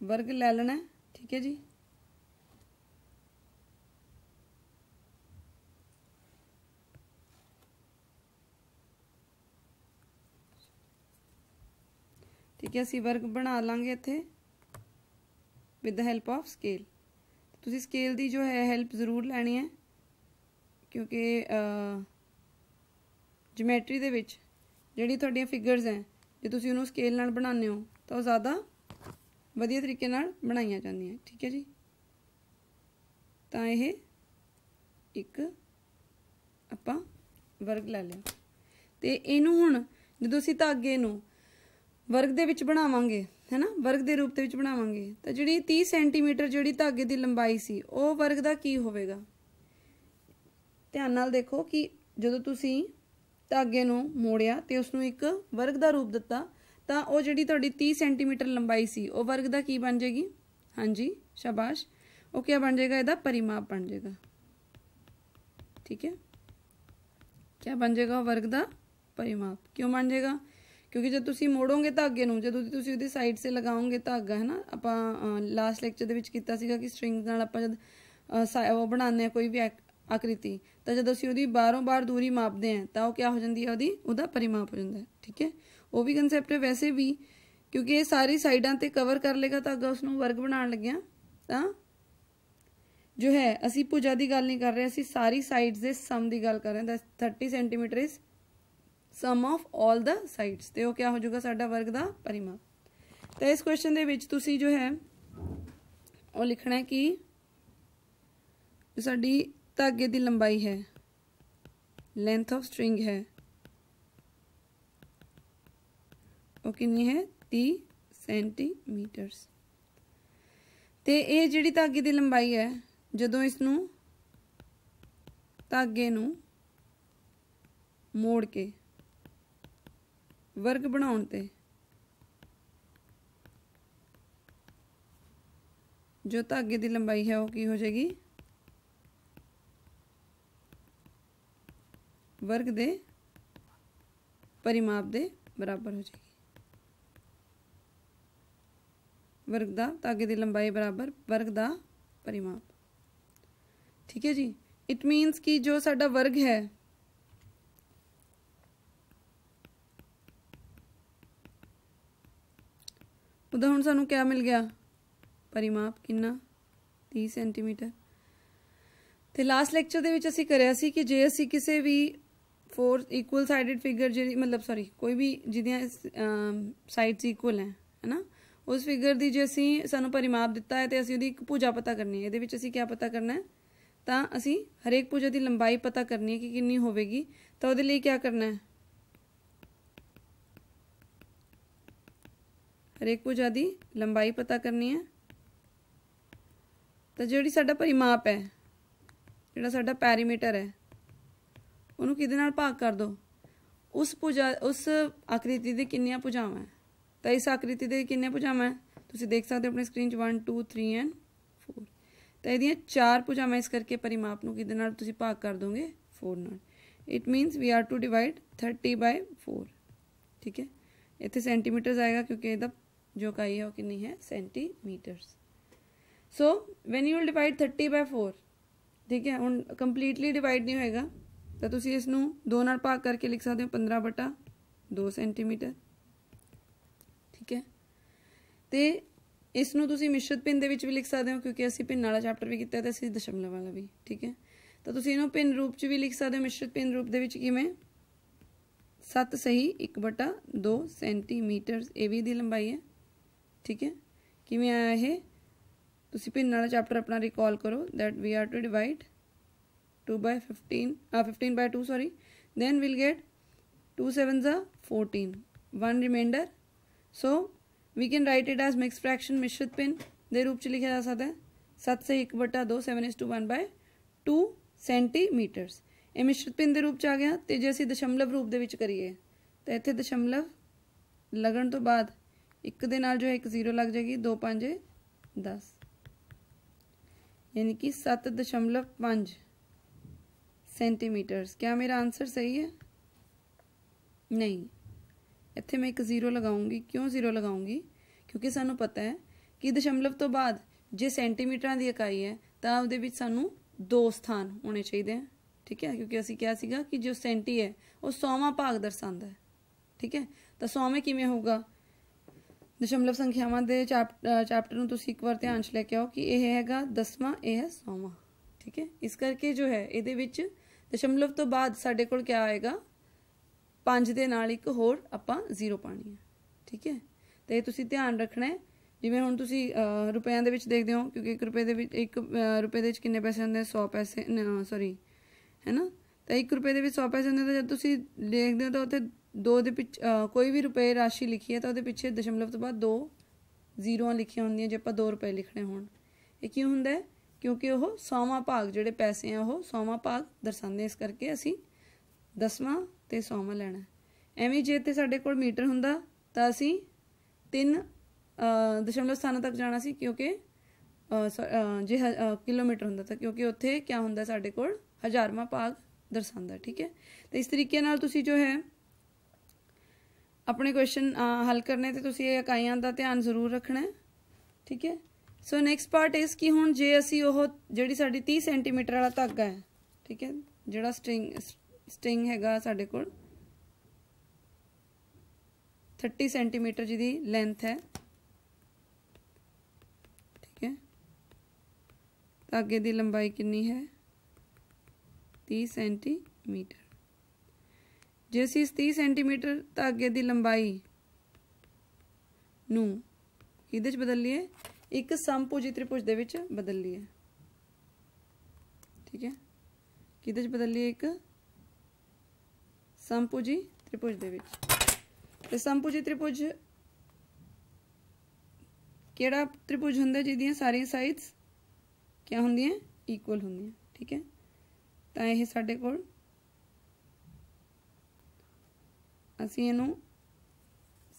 Speaker 1: ਵਰਗ ਲੈ ਲੈਣਾ ਠੀਕ ਹੈ ਜੀ ਠੀਕ ਹੈ ਅਸੀਂ ਵਰਗ ਬਣਾ ਲਾਂਗੇ ਇੱਥੇ with the help of scale ਤੁਸੀਂ ਸਕੇਲ ਦੀ ਜੋ ਹੈ ਹੈਲਪ ਜ਼ਰੂਰ ਲੈਣੀ ਹੈ ਕਿਉਂਕਿ ਜਿਓਮੈਟਰੀ ਦੇ ਵਿੱਚ ਜਿਹੜੀ ਤੁਹਾਡੀਆਂ ਫਿਗਰਸ ਹੈ ਜੇ ਤੁਸੀਂ ਉਹਨੂੰ ਸਕੇਲ ਨਾਲ ਬਣਾਉਂਦੇ ਹੋ ਤਾਂ ਉਹ ਜ਼ਿਆਦਾ ਵਧੀਆ ਤਰੀਕੇ ਨਾਲ ਬਣਾਈਆਂ ਜਾਂਦੀਆਂ ਠੀਕ ਹੈ ਜੀ ਤਾਂ ਇਹ ਇੱਕ ਆਪਾਂ ਵਰਗ ਲੈ ਲਿਆ ਤੇ ਇਹਨੂੰ ਹੁਣ ਜਦੋਂ ਅਸੀਂ ਧਾਗੇ ਨੂੰ ਵਰਗ ਦੇ ਵਿੱਚ ਬਣਾਵਾਂਗੇ ਹੈਨਾ ਵਰਗ ਦੇ ਰੂਪ ਦੇ ਵਿੱਚ ਬਣਾਵਾਂਗੇ ਤਾਂ ਜਿਹੜੀ 30 ਸੈਂਟੀਮੀਟਰ ਜਿਹੜੀ ਧਾਗੇ ਦੀ ਲੰਬਾਈ ਸੀ ਉਹ ਵਰਗ ਦਾ ਕੀ ਹੋਵੇਗਾ ਧਿਆਨ ਨਾਲ ਦੇਖੋ ਕਿ ਜਦੋਂ ਤੁਸੀਂ ਧਾਗੇ ਨੂੰ ਮੋੜਿਆ ਤੇ ਉਸ ਨੂੰ ਇੱਕ ਵਰਗ ਦਾ ਰੂਪ ਦਿੱਤਾ ਤਾਂ ਉਹ ਜਿਹੜੀ ਤੁਹਾਡੀ 30 ਸੈਂਟੀਮੀਟਰ ਲੰਬਾਈ ਸੀ ਉਹ ਵਰਗ ਦਾ ਕੀ ਬਣ ਜਾਏਗੀ ਹਾਂਜੀ ਸ਼ਾਬਾਸ਼ ਉਹ ਕੀ ਬਣ ਜਾਏਗਾ ਇਹਦਾ ਪਰਿਮਾਪ ਬਣ ਜਾਏਗਾ ਠੀਕ ਹੈ ਕੀ ਬਣ ਜਾਏਗਾ ਵਰਗ ਦਾ ਪਰਿਮਾਪ ਕਿਉਂ ਬਣ ਜਾਏਗਾ ਕਿਉਂਕਿ ਜਦ ਤੁਸੀਂ ਮੋੜੋਗੇ ਧਾਗੇ ਨੂੰ ਜਦੋਂ ਤੁਸੀਂ ਉਹਦੀ ਸਾਈਡ ਸੇ ਲਗਾਓਗੇ ਧਾਗਾ ਹੈ ਨਾ ਆਪਾਂ ਲਾਸਟ ਲੈਕਚਰ ਦੇ ਵਿੱਚ ਕੀਤਾ ਸੀਗਾ ਕਿ ਸਟ੍ਰਿੰਗ ਨਾਲ ਆਪਾਂ ਜਦ ਉਹ ਬਣਾਉਂਦੇ ਆ ਕੋਈ ਵੀ ਆਕ੍ਰਿਤੀ ਤਾਂ ਜਦੋਂ ਅਸੀਂ ਉਹਦੀ ਬਾਹਰੋਂ ਬਾਹਰ ਦੂਰੀ ਮਾਪਦੇ ਆ ਤਾਂ ਉਹ ਕੀ ਹੋ ਜਾਂਦੀ ਹੈ ਉਹਦੀ ਉਹਦਾ ਪਰਿਮਾਪ ਹੋ ਜਾਂਦਾ ਹੈ ਠੀਕ ਹੈ ਉਹ ਵੀ ਕਨਸੈਪਟ ਹੈ ਵੈਸੇ ਵੀ ਕਿਉਂਕਿ ਇਹ ਸਾਰੀ ਸਾਈਡਾਂ ਤੇ ਕਵਰ ਕਰ ਲੇਗਾ ਤਾਂ ਧਾਗਾ ਉਸ ਨੂੰ ਵਰਗ ਬਣਾਉਣ ਲੱਗਿਆ ਤਾਂ ਜੋ ਹੈ ਅਸੀਂ ਪੂਜਾ ਦੀ ਗੱਲ ਨਹੀਂ ਕਰ ਰਹੇ ਅਸੀਂ ਸਾਰੀ ਸਾਈਡਸ ਦੇ ਸਮ ਦੀ ਗੱਲ ਕਰ ਰਹੇ ਹਾਂ 30 ਸੈਂਟੀਮੀਟਰ ਇਸ some of all the sides ਤੇ ਉਹ ਕਿਆ ਹੋ ਜਾਊਗਾ ਸਾਡਾ ਵਰਗ ਦਾ ਪਰਿਮਾਪ ਤਾਂ ਇਸ ਕੁਐਸਚਨ ਦੇ ਵਿੱਚ ਤੁਸੀਂ ਜੋ ਹੈ ਉਹ ਲਿਖਣਾ ਹੈ ਕਿ ਸਾਡੀ ਧਾਗੇ ਦੀ ਲੰਬਾਈ ਹੈ ਲੈਂਥ ਆਫ ਸਟ੍ਰਿੰਗ ਹੈ ਉਹ ਕਿੰਨੀ ਹੈ 30 ਸੈਂਟੀਮੀਟਰਸ ਤੇ ਇਹ ਜਿਹੜੀ ਧਾਗੇ ਦੀ ਲੰਬਾਈ ਹੈ ਜਦੋਂ ਇਸ ਨੂੰ ਧਾਗੇ ਨੂੰ ਮੋੜ ਕੇ वर्ग बनाते जो धागे तो की लंबाई है वह की हो जाएगी वर्ग दे परिमाप दे बराबर हो जाएगी वर्ग का धागे तो की लंबाई बराबर वर्ग का परिमाप ठीक है जी इट मीनस कि जो साडा वर्ग है ਉਹਦਾ ਹੁਣ ਸਾਨੂੰ ਕਿਆ ਮਿਲ ਗਿਆ ਪਰਿਮਾਪ ਕਿੰਨਾ 30 ਸੈਂਟੀਮੀਟਰ ਤੇ ਲਾਸਟ ਲੈਕਚਰ ਦੇ ਵਿੱਚ ਅਸੀਂ ਕਰਿਆ ਸੀ ਕਿ ਜੇ ਅਸੀਂ ਕਿਸੇ ਵੀ ਫੋਰ ਇਕੁਅਲ ਸਾਈਡਡ ਫਿਗਰ ਜਿਹੜੀ ਮਤਲਬ ਸੌਰੀ ਕੋਈ ਵੀ ਜਿਹਦੀਆਂ ਸਾਈਡਸ ਇਕੁਅਲ ਹੈ ਹੈਨਾ ਉਸ ਫਿਗਰ ਦੀ ਜੇ ਅਸੀਂ ਸਾਨੂੰ ਪਰਿਮਾਪ ਦਿੱਤਾ ਹੈ ਤੇ ਅਸੀਂ ਉਹਦੀ ਇੱਕ ਭੁਜਾ ਪਤਾ ਕਰਨੀ ਹੈ ਇਹਦੇ ਵਿੱਚ ਅਸੀਂ ਕੀ ਪਤਾ ਕਰਨਾ ਹੈ ਤਾਂ ਅਸੀਂ ਹਰੇਕ ਭੁਜਾ ਦੀ ਲੰਬਾਈ ਪਤਾ ਕਰਨੀ ਹੈ ਕਿ ਕਿੰਨੀ ਹੋਵੇਗੀ ਤਾਂ ਉਹਦੇ ਲਈ ਕੀ ਕਰਨਾ ਹੈ हरेक भुजा की लंबाई पता करनी है तो जोड़ी साडा परिमाप है जोड़ा सा पैरीमीटर है उन्होंने किद भाग कर दो उस भुजा उस आकृति द किनिया भुजाव है तो इस आकृति द किन्न भुजाव है तुम देख सकते हो अपनी screen one two three and four तो यदिया चार भुजावें इस करके परिमाप में कि भाग कर दोगे फोर न it means we are to divide thirty by four ठीक है इतने सेंटीमीटर आएगा क्योंकि यदा जो का ये कितनी है centimetres so when you will divide 30 by 4 ਠੀਕ ਹੈ ਹੁਣ ਕੰਪਲੀਟਲੀ ਡਿਵਾਈਡ ਨਹੀਂ ਹੋਏਗਾ ਤਾਂ ਤੁਸੀਂ ਇਸ ਨੂੰ 2 ਨਾਲ ਭਾਗ ਕਰਕੇ ਲਿਖ ਸਕਦੇ ਹੋ 15 ਬਟਾ 2 ਸੈਂਟੀਮੀਟਰ ਠੀਕ ਹੈ ਤੇ ਇਸ ਨੂੰ ਤੁਸੀਂ ਮਿਸ਼ਰਤ ਪਿੰਨ ਦੇ ਵਿੱਚ ਵੀ ਲਿਖ ਸਕਦੇ ਹੋ ਕਿਉਂਕਿ ਅਸੀਂ ਪਿੰਨ ਵਾਲਾ ਚੈਪਟਰ ਵੀ ਕੀਤਾ ਤੇ ਅਸੀਂ ਦਸ਼ਮਲਵ ਵਾਲਾ ਵੀ ਠੀਕ ਹੈ ਤਾਂ ਤੁਸੀਂ ਇਹਨੂੰ ਪਿੰਨ ਰੂਪ 'ਚ ਵੀ ਲਿਖ ਸਕਦੇ ਹੋ ਮਿਸ਼ਰਤ ਪਿੰਨ ਰੂਪ ਦੇ ਵਿੱਚ ਕਿਵੇਂ 7 ਸਹੀ 1 ਬਟਾ 2 ਸੈਂਟੀਮੀਟਰ ਇਹ ਵੀ ਦੀ ਲੰਬਾਈ ਹੈ ठीक है किमें आया है तो सीपी नाला चैप्टर अपना रिकॉल करो that we are to divide two by fifteen हाँ fifteen by two sorry then will get two seven ज fourteen one remainder so we can write it as mixed fraction मिश्रित पिन दे रूप से लिखा जा सकता है सत से एक बटा दो seven is two one by two centimetres ये मिश्रित पिन के रूप च आ गया तो जो असं दशमलव रूप करिए इतने तो दशमलव लगन तो बाद ਇੱਕ ਦੇ ਨਾਲ ਜੋ ਹੈ ਇੱਕ ਜ਼ੀਰੋ ਲੱਗ ਜਾਏਗੀ 2 5 10 ਯਾਨੀ ਕਿ 7.5 ਸੈਂਟੀਮੀਟਰਸ ਕੀ ਮੇਰਾ ਆਨਸਰ ਸਹੀ ਹੈ ਨਹੀਂ ਇੱਥੇ ਮੈਂ ਇੱਕ ਜ਼ੀਰੋ ਲਗਾਉਂਗੀ ਕਿਉਂ ਜ਼ੀਰੋ ਲਗਾਉਂਗੀ ਕਿਉਂਕਿ ਸਾਨੂੰ ਪਤਾ ਹੈ ਕਿ ਦਸ਼ਮਲਵ ਤੋਂ ਬਾਅਦ ਜੇ ਸੈਂਟੀਮੀਟਰਾਂ ਦੀ ਇਕਾਈ ਹੈ ਤਾਂ ਉਹਦੇ ਵਿੱਚ ਸਾਨੂੰ ਦੋ ਸਥਾਨ ਹੋਣੇ ਚਾਹੀਦੇ ਆ ਠੀਕ ਹੈ ਕਿਉਂਕਿ ਅਸੀਂ ਕਿਹਾ ਸੀਗਾ ਕਿ ਜੋ ਸੈਂਟੀ ਹੈ ਉਹ 100ਵਾਂ ਭਾਗ ਦਰਸਾਉਂਦਾ ਹੈ ਠੀਕ ਹੈ ਤਾਂ 100ਵੇਂ ਕਿਵੇਂ ਹੋਊਗਾ ਦਸ਼ਮਲਵ ਸੰਖਿਆਵਾਂ ਦੇ ਚੈਪਟਰ ਨੂੰ ਤੁਸੀਂ ਇੱਕ ਵਾਰ ਧਿਆਨ ਚ ਲੈ ਕੇ ਆਓ ਕਿ ਇਹ ਹੈਗਾ ਦਸਵਾਂ ਇਹ ਹੈ ਸੌਵਾਂ ਠੀਕ ਹੈ ਇਸ ਕਰਕੇ ਜੋ ਹੈ ਇਹਦੇ ਵਿੱਚ ਦਸ਼ਮਲਵ ਤੋਂ ਬਾਅਦ ਸਾਡੇ ਕੋਲ ਕੀ ਆਏਗਾ 5 ਦੇ ਨਾਲ ਇੱਕ ਹੋਰ ਆਪਾਂ ਜ਼ੀਰੋ ਪਾਣੀ ਹੈ ਠੀਕ ਹੈ ਤੇ ਇਹ ਤੁਸੀਂ ਧਿਆਨ ਰੱਖਣਾ ਹੈ ਜਿਵੇਂ ਹੁਣ ਤੁਸੀਂ ਰੁਪਿਆਂ ਦੇ ਵਿੱਚ ਦੇਖਦੇ ਹੋ ਕਿਉਂਕਿ 1 ਰੁਪਏ ਦੇ ਵਿੱਚ 1 ਰੁਪਏ ਦੇ ਵਿੱਚ ਕਿੰਨੇ ਪੈਸੇ ਹੁੰਦੇ 100 ਪੈਸੇ ਸੌਰੀ ਹੈਨਾ ਤਾਂ 1 ਰੁਪਏ ਦੇ ਵਿੱਚ 100 ਪੈਸੇ ਹੁੰਦੇ ਤਾਂ ਜਦ ਤੁਸੀਂ ਦੇਖਦੇ ਹੋ ਤਾਂ ਉੱਥੇ ਦੋ ਦੇ ਪਿੱਛੇ ਕੋਈ ਵੀ ਰੁਪਏ ਰਾਸ਼ੀ ਲਿਖੀ ਹੈ ਤਾਂ ਉਹਦੇ ਪਿੱਛੇ ਦਸ਼ਮਲਵ ਤੋਂ ਬਾਅਦ ਦੋ ਜ਼ੀਰੋਆਂ ਲਿਖੀਆਂ ਹੁੰਦੀਆਂ ਜੇ ਆਪਾਂ 2 ਰੁਪਏ ਲਿਖਣੇ ਹੋਣ ਇਹ ਕਿਉਂ ਹੁੰਦਾ ਕਿਉਂਕਿ ਉਹ ਸੌਵਾਂ ਭਾਗ ਜਿਹੜੇ ਪੈਸੇ ਆ ਉਹ ਸੌਵਾਂ ਭਾਗ ਦਰਸਾਉਂਦੇ ਇਸ ਕਰਕੇ ਅਸੀਂ ਦਸਵਾਂ ਤੇ ਸੌਵਾਂ ਲੈਣਾ ਐਵੇਂ ਜੇ ਤੇ ਸਾਡੇ ਕੋਲ ਮੀਟਰ ਹੁੰਦਾ ਤਾਂ ਅਸੀਂ 3 ਦਸ਼ਮਲਵ ਸਥਾਨਾਂ ਤੱਕ ਜਾਣਾ ਸੀ ਕਿਉਂਕਿ ਜੇ ਕਿਲੋਮੀਟਰ ਹੁੰਦਾ ਤਾਂ ਕਿਉਂਕਿ ਉੱਥੇ ਕੀ ਹੁੰਦਾ ਸਾਡੇ ਕੋਲ ਹਜ਼ਾਰਵਾਂ ਭਾਗ ਦਰਸਾਉਂਦਾ ਠੀਕ ਹੈ ਤੇ ਇਸ ਤਰੀਕੇ ਨਾਲ ਤੁਸੀਂ ਜੋ ਹੈ ਆਪਣੇ ਕੁਐਸਚਨ ਹੱਲ ਕਰਨੇ ਤੇ ਤੁਸੀਂ ਇਹ ਇਕਾਈਆਂ ਦਾ ਧਿਆਨ ਜ਼ਰੂਰ ਰੱਖਣਾ ਹੈ ਠੀਕ ਹੈ ਸੋ ਨੈਕਸਟ ਪਾਰਟ ਇਸ ਕਿ ਹੁਣ ਜੇ ਅਸੀਂ ਉਹ ਜਿਹੜੀ ਸਾਡੀ 30 ਸੈਂਟੀਮੀਟਰ ਵਾਲਾ ਧਾਗਾ ਹੈ ਠੀਕ ਹੈ ਜਿਹੜਾ ਸਟ੍ਰਿੰਗ ਸਟ੍ਰਿੰਗ ਹੈਗਾ ਸਾਡੇ ਕੋਲ 30 ਸੈਂਟੀਮੀਟਰ ਜਿਹਦੀ ਲੈਂਥ ਹੈ ਠੀਕ ਹੈ ਧਾਗੇ ਦੀ ਲੰਬਾਈ ਕਿੰਨੀ ਹੈ 30 ਸੈਂਟੀਮੀਟਰ ਜੇ ਅਸੀਂ 30 ਸੈਂਟੀਮੀਟਰ ਧਾਗੇ ਦੀ ਲੰਬਾਈ ਨੂੰ ਇਹਦੇ ਚ ਬਦਲ ਲਈਏ ਇੱਕ ਸੰਪੂਜੀ ਤ੍ਰਿਭੁਜ ਦੇ ਵਿੱਚ ਬਦਲ ਲਈਏ ਠੀਕ ਹੈ ਕਿਹਦੇ ਚ ਬਦਲ ਲਈਏ ਇੱਕ ਸੰਪੂਜੀ ਤ੍ਰਿਭੁਜ ਦੇ ਵਿੱਚ ਤੇ ਸੰਪੂਜੀ ਤ੍ਰਿਭੁਜ ਕਿਹੜਾ ਤ੍ਰਿਭੁਜ ਹੁੰਦਾ ਜਿਹਦੀਆਂ ਸਾਰੀਆਂ ਸਾਈਡਸ ਕੀ ਹੁੰਦੀਆਂ ਇਕੁਅਲ ਹੁੰਦੀਆਂ ਠੀਕ ਹੈ ਤਾਂ ਇਹ ਸਾਡੇ ਕੋਲ ਅਸੀਂ ਇਹਨੂੰ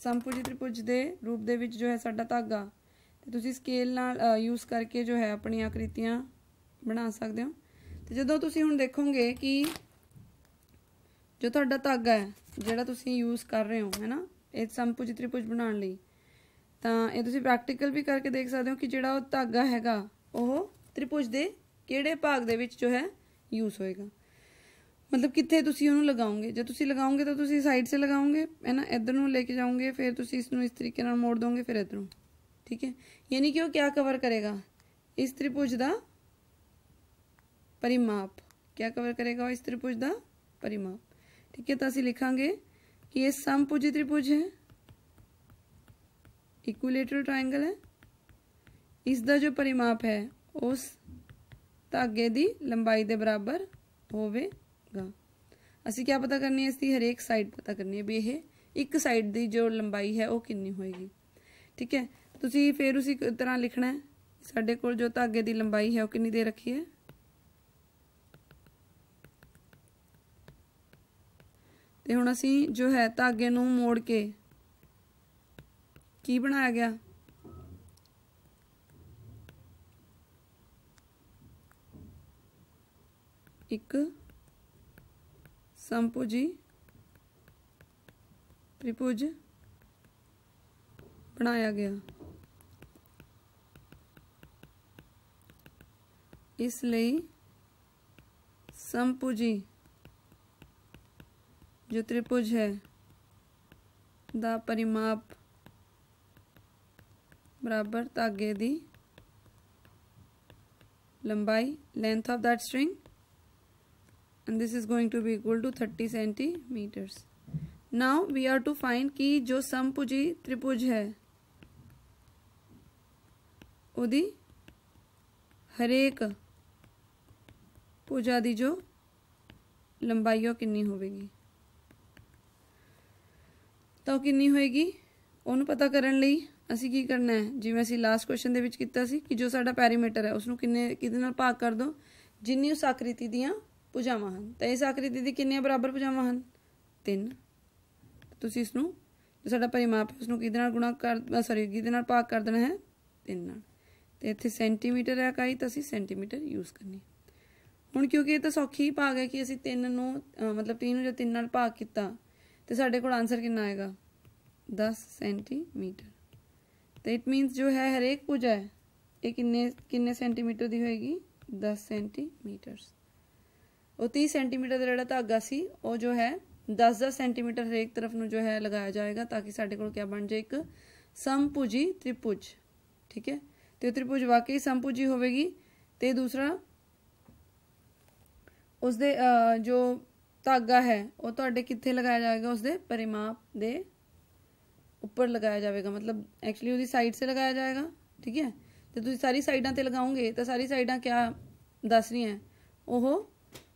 Speaker 1: ਸੰਪੂਰਜ ਤ੍ਰਿਭੁਜ ਦੇ ਰੂਪ ਦੇ ਵਿੱਚ ਜੋ ਹੈ ਸਾਡਾ ਧਾਗਾ ਤੇ ਤੁਸੀਂ ਸਕੇਲ ਨਾਲ ਯੂਜ਼ ਕਰਕੇ ਜੋ ਹੈ ਆਪਣੀਆਂ ਆਕ੍ਰਿਤੀਆਂ ਬਣਾ ਸਕਦੇ ਹੋ ਤੇ ਜਦੋਂ ਤੁਸੀਂ ਹੁਣ ਦੇਖੋਗੇ ਕਿ ਜੋ ਤੁਹਾਡਾ ਧਾਗਾ ਹੈ ਜਿਹੜਾ ਤੁਸੀਂ ਯੂਜ਼ ਕਰ ਰਹੇ ਹੋ ਹੈਨਾ ਇਹ ਸੰਪੂਰਜ ਤ੍ਰਿਭੁਜ ਬਣਾਉਣ ਲਈ ਤਾਂ ਇਹ ਤੁਸੀਂ ਪ੍ਰੈਕਟੀਕਲ ਵੀ ਕਰਕੇ ਦੇਖ ਸਕਦੇ ਹੋ ਕਿ ਜਿਹੜਾ ਉਹ ਧਾਗਾ ਹੈਗਾ ਉਹ ਤ੍ਰਿਭੁਜ ਦੇ ਕਿਹੜੇ ਭਾਗ ਦੇ ਵਿੱਚ ਜੋ ਹੈ ਯੂਜ਼ ਹੋਏਗਾ मतलब कितने उन्होंने लगाओगे जो तुम लगाओगे तो तुम साइड से लगाओगे है ना इधर लेके जाओगे फिर तुम इस इस तरीके मोड़ दोगे फिर इधरों ठीक है यानी कि वह क्या कवर करेगा इस त्रिभुज का परिमाप क्या कवर करेगा इस त्रिभुज का परिमाप ठीक है तो असं लिखा कि यह समभुज त्रिभुज है इक्ुलेटर ट्राइंगल है इसका जो परिमाप है उस धागे की लंबाई के बराबर होगा ਅਸੀਂ ਕੀ ਪਤਾ ਕਰਨੀ ਹੈ ਇਸ ਦੀ ਹਰੇਕ ਸਾਈਡ ਪਤਾ ਕਰਨੀ ਹੈ ਵੀ ਇਹ ਇੱਕ ਸਾਈਡ ਦੀ ਜੋ ਲੰਬਾਈ ਹੈ ਉਹ ਕਿੰਨੀ ਹੋਏਗੀ ਠੀਕ ਹੈ ਤੁਸੀਂ ਫਿਰ ਉਸੇ ਤਰ੍ਹਾਂ ਲਿਖਣਾ ਹੈ ਸਾਡੇ ਕੋਲ ਜੋ ਧਾਗੇ ਦੀ ਲੰਬਾਈ ਹੈ ਉਹ ਕਿੰਨੀ ਦੇ ਰੱਖੀ ਹੈ ਤੇ ਹੁਣ ਅਸੀਂ ਜੋ ਹੈ ਧਾਗੇ ਨੂੰ ਮੋੜ ਕੇ ਕੀ ਬਣਾਇਆ ਗਿਆ ਇੱਕ संपूज त्रिपुज बनाया गया इसलिए संपूजी जो त्रिपुज है दा परिमाप बराबर धागे की लंबाई length of that string and this is going to be equal to 30 centimeters now we are to find ki jo sampuji tripuj hai ਉਹਦੀ ਹਰੇਕ ਪੂਜਾ ਦੀ ਜੋ ਲੰਬਾਈ ਉਹ ਕਿੰਨੀ ਹੋਵੇਗੀ ਤਾਂ ਕਿੰਨੀ ਹੋਏਗੀ ਉਹਨੂੰ ਪਤਾ ਕਰਨ ਲਈ ਅਸੀਂ ਕੀ ਕਰਨਾ ਹੈ ਜਿਵੇਂ ਅਸੀਂ ਲਾਸਟ ਕੁਐਸਚਨ ਦੇ ਵਿੱਚ ਕੀਤਾ ਸੀ ਕਿ ਜੋ ਸਾਡਾ ਪੈਰੀਮੀਟਰ ਹੈ ਉਸ ਨੂੰ ਕਿੰਨੇ ਕਿਹਦੇ ਨਾਲ ਭਾਗ ਕਰ ਦੋ ਜਿੰਨੀ ਉਸ ਆਕ੍ਰਿਤੀ ਦੀਆਂ ਭੁਜਾਵਾਂ ਹਨ ਤਾਂ ਇਸ ਆਕ੍ਰਿਤੀ ਦੇ ਕਿੰਨੇ ਬਰਾਬਰ ਭੁਜਾਵਾਂ ਹਨ ਤਿੰਨ ਤੁਸੀਂ ਇਸ ਨੂੰ ਸਾਡਾ ਪਰਿਮਾਪ ਉਸ ਨੂੰ ਕਿਹਦੇ ਨਾਲ ਗੁਣਾ ਕਰ ਸੌਰੀ ਕਿਹਦੇ ਨਾਲ ਭਾਗ ਕਰ ਦੇਣਾ ਹੈ ਤਿੰਨ ਨਾਲ ਤੇ ਇੱਥੇ ਸੈਂਟੀਮੀਟਰ ਹੈ ਇਕਾਈ ਤਾਂ ਅਸੀਂ ਸੈਂਟੀਮੀਟਰ ਯੂਜ਼ ਕਰਨੀ ਹੁਣ ਕਿਉਂਕਿ ਇਹ ਤਾਂ ਸੌਖੀ ਭਾਗ ਹੈ ਕਿ ਅਸੀਂ ਤਿੰਨ ਨੂੰ ਮਤਲਬ 3 ਨੂੰ ਜੇ ਤਿੰਨ ਨਾਲ ਭਾਗ ਕੀਤਾ ਤੇ ਸਾਡੇ ਕੋਲ ਆਨਸਰ ਕਿੰਨਾ ਆਏਗਾ 10 ਸੈਂਟੀਮੀਟਰ ਤੇ ਇਟ ਮੀਨਸ ਜੋ ਹੈ ਹਰੇਕ ਭੁਜਾ ਇਹ ਕਿੰਨੇ ਕਿੰਨੇ ਸੈਂਟੀਮੀਟਰ ਦੀ ਹੋਏਗੀ 10 ਸੈਂਟੀਮੀਟਰਸ ਉਹ 30 ਸੈਂਟੀਮੀਟਰ ਦਾ ਜਿਹੜਾ ਧਾਗਾ ਸੀ ਉਹ ਜੋ ਹੈ 10-10 ਸੈਂਟੀਮੀਟਰ ਹਰੇਕ ਤਰਫ ਨੂੰ ਜੋ ਹੈ ਲਗਾਇਆ ਜਾਏਗਾ ਤਾਂ ਕਿ ਸਾਡੇ ਕੋਲ ਕੀ ਬਣ ਜਾਏ ਇੱਕ ਸੰਪੂਜੀ ਤ੍ਰਿਪੂਜ ਠੀਕ ਹੈ ਤੇ ਤ੍ਰਿਪੂਜ ਵਾਕਈ ਸੰਪੂਜੀ ਹੋਵੇਗੀ ਤੇ ਦੂਸਰਾ ਉਸ ਦੇ ਜੋ ਧਾਗਾ ਹੈ ਉਹ ਤੁਹਾਡੇ ਕਿੱਥੇ ਲਗਾਇਆ ਜਾਏਗਾ ਉਸ ਦੇ ਪਰਿਮਾਪ ਦੇ ਉੱਪਰ ਲਗਾਇਆ ਜਾਵੇਗਾ ਮਤਲਬ ਐਕਚੁਅਲੀ ਉਹਦੀ ਸਾਈਡ ਸੇ ਲਗਾਇਆ ਜਾਏਗਾ ਠੀਕ ਹੈ ਤੇ ਤੁਸੀਂ ਸਾਰੀ ਸਾਈਡਾਂ ਤੇ ਲਗਾਉਂਗੇ ਤਾਂ ਸਾਰੀ ਸਾਈਡਾਂ ਕਿਆ ਦੱਸ ਰਹੀਆਂ ਉਹ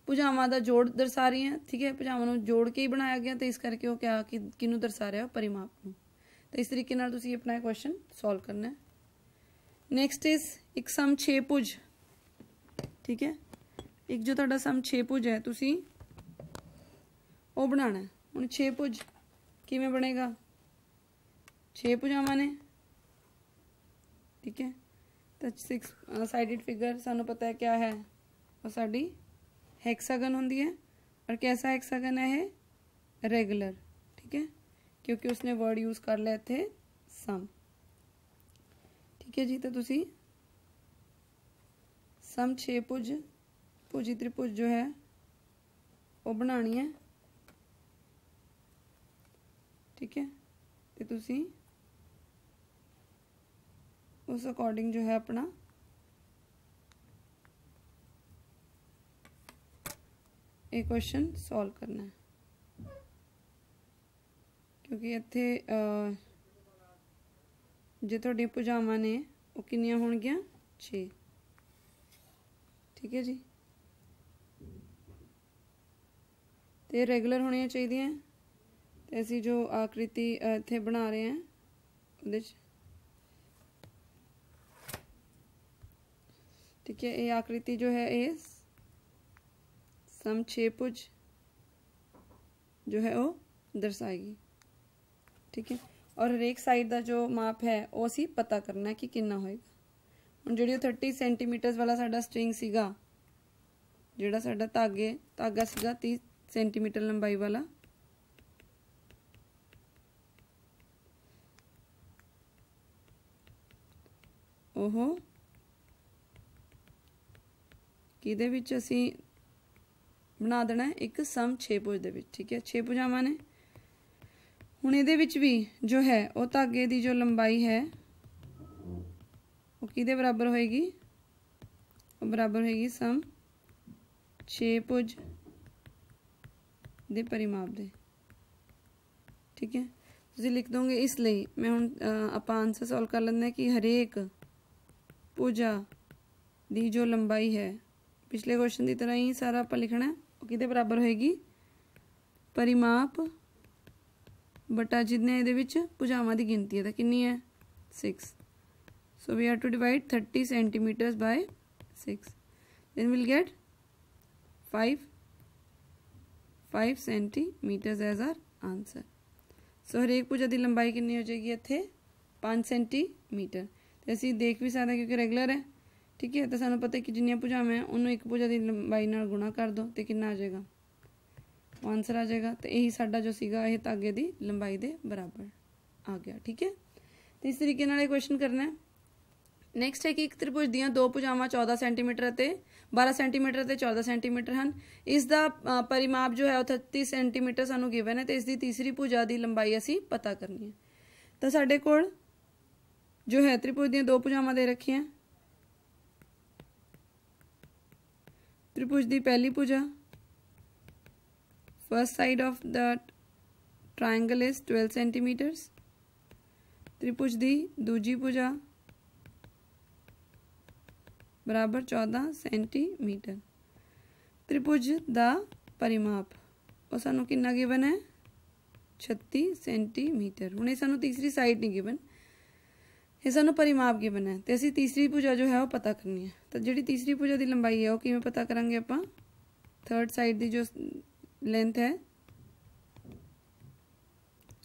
Speaker 1: ਪੁਜਾਵਾਂ ਦਾ ਜੋੜ ਦਰਸਾ ਰਹੀ ਹੈ ਠੀਕ ਹੈ ਪੁਜਾਵਾਂ ਨੂੰ ਜੋੜ ਕੇ ਹੀ ਬਣਾਇਆ ਗਿਆ ਤੇ ਇਸ ਕਰਕੇ ਉਹ ਕਿਹਾ ਕਿ ਕਿਹਨੂੰ ਦਰਸਾ ਰਿਹਾ ਪਰਿਮਾਪ ਨੂੰ ਤਾਂ ਇਸ ਤਰੀਕੇ ਨਾਲ ਤੁਸੀਂ ਆਪਣਾ ਕੁਐਸਚਨ ਸੋਲਵ ਕਰਨਾ ਹੈ ਨੈਕਸਟ ਇਜ਼ ਇੱਕ ਸਮ 6 ਪੁਜ ਠੀਕ ਹੈ ਇੱਕ ਜੋ ਤੁਹਾਡਾ ਸਮ 6 ਪੁਜ ਹੈ ਤੁਸੀਂ ਉਹ ਬਣਾਣਾ ਹੁਣ 6 ਪੁਜ ਕਿਵੇਂ ਬਣੇਗਾ 6 ਪੁਜਾਵਾਂ ਨੇ ਠੀਕ ਹੈ ਤਾਂ 6 ਸਾਈਡਡ ਫਿਗਰ ਸਾਨੂੰ ਪਤਾ ਹੈ ਕਿਆ ਹੈ ਉਹ ਸਾਡੀ हेक्सागन होंगी है और कैसा हेक्सागन है ये रेगुलर ठीक है क्योंकि उसने वर्ड यूज कर लिए थे सम ठीक है जी तो ਤੁਸੀਂ सम छे भुज ਪੁਜੀ त्रिभुज जो है ਉਹ ਬਣਾਣੀ है ठीक है तो ਤੁਸੀਂ उस अकॉर्डिंग जो है अपना ਇਹ ਕੁਐਸਚਨ ਸੋਲਵ ਕਰਨਾ ਹੈ ਕਿਉਂਕਿ ਇੱਥੇ ਜੇ ਤੁਹਾਡੀ ਪੁਜਾਵਾਂ ਨੇ ਉਹ ਕਿੰਨੀਆਂ ਹੋਣਗੀਆਂ 6 ਠੀਕ ਹੈ ਜੀ ਤੇ ਰੈਗੂਲਰ ਹੋਣੀਆਂ ਚਾਹੀਦੀਆਂ ਤੇ ਅਸੀਂ ਜੋ ਆਕ੍ਰਿਤੀ ਇੱਥੇ ਬਣਾ ਰਹੇ ਹਾਂ ਉਹਦੇ ਚ ਠੀਕ ਹੈ ਇਹ ਆਕ੍ਰਿਤੀ ਜੋ ਹੈ ਇਹ सम छेपुज ਜੋ ਹੈ ਉਹ ਦਰਸਾਏਗੀ ਠੀਕ ਹੈ ਔਰ ਹਰੇਕ ਸਾਈਡ ਦਾ ਜੋ ਮਾਪ ਹੈ ਉਹ ਅਸੀਂ ਪਤਾ ਕਰਨਾ ਕਿ ਕਿੰਨਾ ਹੋਏਗਾ ਹੁਣ ਜਿਹੜੀ ਉਹ 30 ਸੈਂਟੀਮੀਟਰ ਵਾਲਾ ਸਾਡਾ ਸਟ੍ਰਿੰਗ ਸੀਗਾ ਜਿਹੜਾ ਸਾਡਾ ਧਾਗੇ ਧਾਗਾ ਸੀਗਾ 30 ਸੈਂਟੀਮੀਟਰ ਲੰਬਾਈ ਵਾਲਾ ਉਹ ਕਿਹਦੇ ਵਿੱਚ ਅਸੀਂ ਬਣਾ ਦੇਣਾ ਹੈ ਇੱਕ ਸਮ 6 ਪੁਜ ਦੇ ਵਿੱਚ ਠੀਕ ਹੈ 6 ਪੁਜਾਵਾਂ ਨੇ ਹੁਣ ਇਹਦੇ ਵਿੱਚ ਵੀ ਜੋ ਹੈ ਉਹ ਧਾਗੇ ਦੀ ਜੋ ਲੰਬਾਈ ਹੈ ਉਹ ਕਿਹਦੇ ਬਰਾਬਰ ਹੋਏਗੀ ਉਹ ਬਰਾਬਰ ਹੋਏਗੀ ਸਮ 6 ਪੁਜ ਦੇ ਪਰਿਮਾਪ ਦੇ ਠੀਕ ਹੈ ਤੁਸੀਂ ਲਿਖ ਦੋਗੇ ਇਸ ਲਈ ਮੈਂ ਹੁਣ ਆਪਾਂ ਆਨਸਰ ਸੋਲਵ ਕਰ ਲੈਂਦੇ ਕਿ ਹਰੇਕ ਪੂਜਾ ਦੀ ਜੋ ਲੰਬਾਈ ਹੈ ਪਿਛਲੇ ਕੁਐਸਚਨ ਦੀ ਤਰ੍ਹਾਂ ਹੀ ਸਾਰਾ ਆਪਾਂ ਲਿਖਣਾ कि बराबर होएगी परिमाप बटा जिन्हें ये भुजावान की गिनती है तो कि है six so we are to divide thirty centimetre by six then will get five five centimetre as our answer so हरेक पूजा की लंबाई किन्नी हो जाएगी इतने पांच सेंटीमीटर तो असं देख भी सकते क्योंकि रेगुलर है ਠੀਕ ਹੈ ਤਾਂ ਸਾਨੂੰ ਪਤਾ ਕਿ ਜਿੰਨੀਆਂ ਭੁਜਾਵਾਂ ਹੈ ਉਹਨੂੰ ਇੱਕ ਭੁਜਾ ਦੀ ਲੰਬਾਈ ਨਾਲ ਗੁਣਾ ਕਰ ਦੋ ਤੇ ਕਿੰਨਾ ਆ ਜਾਏਗਾ ਆਨਸਰ ਆ ਜਾਏਗਾ ਤੇ ਇਹੀ ਸਾਡਾ ਜੋ ਸੀਗਾ ਇਹ ਧਾਗੇ ਦੀ ਲੰਬਾਈ ਦੇ ਬਰਾਬਰ ਆ ਗਿਆ ਠੀਕ ਹੈ ਤੇ ਇਸ ਤਰੀਕੇ ਨਾਲ ਇਹ ਕੁਐਸਚਨ ਕਰਨਾ ਹੈ ਨੈਕਸਟ ਹੈ ਕਿ ਇੱਕ ਤ੍ਰਿਭੁਜ ਦੀਆਂ ਦੋ ਭੁਜਾਵਾਂ 14 ਸੈਂਟੀਮੀਟਰ ਅਤੇ 12 ਸੈਂਟੀਮੀਟਰ ਅਤੇ 14 ਸੈਂਟੀਮੀਟਰ ਹਨ ਇਸ ਦਾ ਪਰਿਮਾਪ ਜੋ ਹੈ ਉਹ 33 ਸੈਂਟੀਮੀਟਰ ਸਾਨੂੰ ਗਿਵਨ ਹੈ ਤੇ ਇਸ ਦੀ ਤੀਸਰੀ ਭੁਜਾ ਦੀ ਲੰਬਾਈ ਅਸੀਂ ਪਤਾ ਕਰਨੀ ਹੈ ਤਾਂ ਸਾਡੇ ਕੋਲ ਜੋ ਹੈ ਤ੍ਰਿਭੁਜ ਦੀਆਂ ਦੋ ਭੁਜਾਵਾਂ ਦੇ ਰੱਖੀਆਂ त्रिभुज की पहली भुजा first side of the triangle is twelve centimetre त्रिभुज की दूजी भुजा बराबर चौदह सेंटीमीटर त्रिभुज का परिमाप और सू कि गिवन है छत्ती सेंटीमीटर हूँ सू तीसरी साइड नहीं गिवन ਇਹ ਸਾਨੂੰ ਪਰਿਮਾਪ ਕੀ ਬਣਾ ਤੇ ਅਸੀਂ ਤੀਸਰੀ ਪੂਜਾ ਜੋ ਹੈ ਉਹ ਪਤਾ ਕਰਨੀ ਹੈ ਤਾਂ ਜਿਹੜੀ ਤੀਸਰੀ ਪੂਜਾ ਦੀ ਲੰਬਾਈ ਹੈ ਉਹ ਕਿਵੇਂ ਪਤਾ ਕਰਾਂਗੇ ਆਪਾਂ ਥਰਡ ਸਾਈਡ ਦੀ ਜੋ ਲੈਂਥ ਹੈ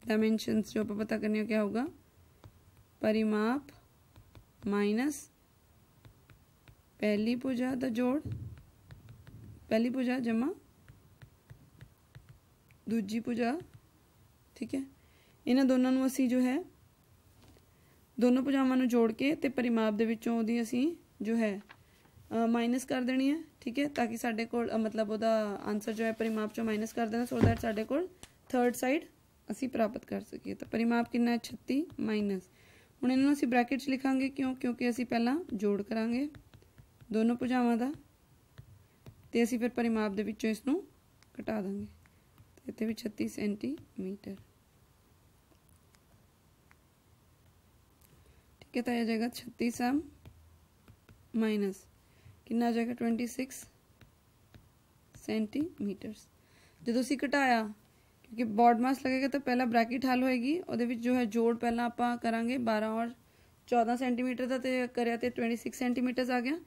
Speaker 1: ਡਾਈਮੈਂਸ਼ਨਸ ਜੋ ਆਪਾਂ ਪਤਾ ਕਰਨੀ ਹੈ ਕੀ ਹੋਗਾ ਮਾਈਨਸ ਪਹਿਲੀ ਪੂਜਾ ਦਾ ਜੋੜ ਪਹਿਲੀ ਪੂਜਾ ਜਮਾ ਦੂਜੀ ਪੂਜਾ ਠੀਕ ਹੈ ਇਹਨਾਂ ਦੋਨਾਂ ਨੂੰ ਅਸੀਂ ਜੋ ਹੈ ਦੋਨੋਂ ਭੁਜਾਵਾਂ ਨੂੰ ਜੋੜ ਕੇ ਤੇ ਪਰਿਮਾਪ ਦੇ ਵਿੱਚੋਂ ਉਹਦੀ ਅਸੀਂ ਜੋ ਹੈ ਮਾਈਨਸ ਕਰ ਦੇਣੀ ਹੈ ਠੀਕ ਹੈ ਤਾਂ ਕਿ ਸਾਡੇ ਕੋਲ ਮਤਲਬ ਉਹਦਾ ਆਨਸਰ ਜੋ ਹੈ ਪਰਿਮਾਪ ਚੋਂ ਮਾਈਨਸ ਕਰ ਦੇਣਾ ਸੋ ਦੈਟ ਸਾਡੇ ਕੋਲ ਥਰਡ ਸਾਈਡ ਅਸੀਂ ਪ੍ਰਾਪਤ ਕਰ ਸਕੀਏ ਤਾਂ ਪਰਿਮਾਪ ਕਿੰਨਾ ਹੈ 36 ਮਾਈਨਸ ਹੁਣ ਇਹਨਾਂ ਨੂੰ ਅਸੀਂ ਬ੍ਰੈਕਟ 'ਚ ਲਿਖਾਂਗੇ ਕਿਉਂ ਕਿਉਂਕਿ ਅਸੀਂ ਪਹਿਲਾਂ ਜੋੜ ਕਰਾਂਗੇ ਦੋਨੋਂ ਭੁਜਾਵਾਂ ਦਾ ਤੇ ਅਸੀਂ ਫਿਰ ਪਰਿਮਾਪ ਦੇ ਵਿੱਚੋਂ ਇਸ ਨੂੰ ਘਟਾ ਦਾਂਗੇ ਤੇ ਇੱਥੇ ਵੀ 36 ਸੈਂਟੀਮੀਟਰ ਕਿਤਾ ਆ ਜਾਏਗਾ छत्तीस एम ਕਿੰਨਾ ਆ ਜਾਏਗਾ 26 ਸੈਂਟੀਮੀਟਰ ਜਦੋਂ ਅਸੀਂ ਘਟਾਇਆ ਕਿਉਂਕਿ ਬੋਰਡ ਮਾਸ ਲੱਗੇਗਾ ਤਾਂ ਪਹਿਲਾਂ ਬ੍ਰੈਕਟ ਹੱਲ ਹੋਏਗੀ ਉਹਦੇ ਵਿੱਚ ਜੋ ਹੈ ਜੋੜ ਪਹਿਲਾਂ ਆਪਾਂ ਕਰਾਂਗੇ 12 ਔਰ 14 ਸੈਂਟੀਮੀਟਰ ਦਾ ਤੇ ਕਰਿਆ ਤੇ 26 ਸੈਂਟੀਮੀਟਰ ਆ ਗਿਆ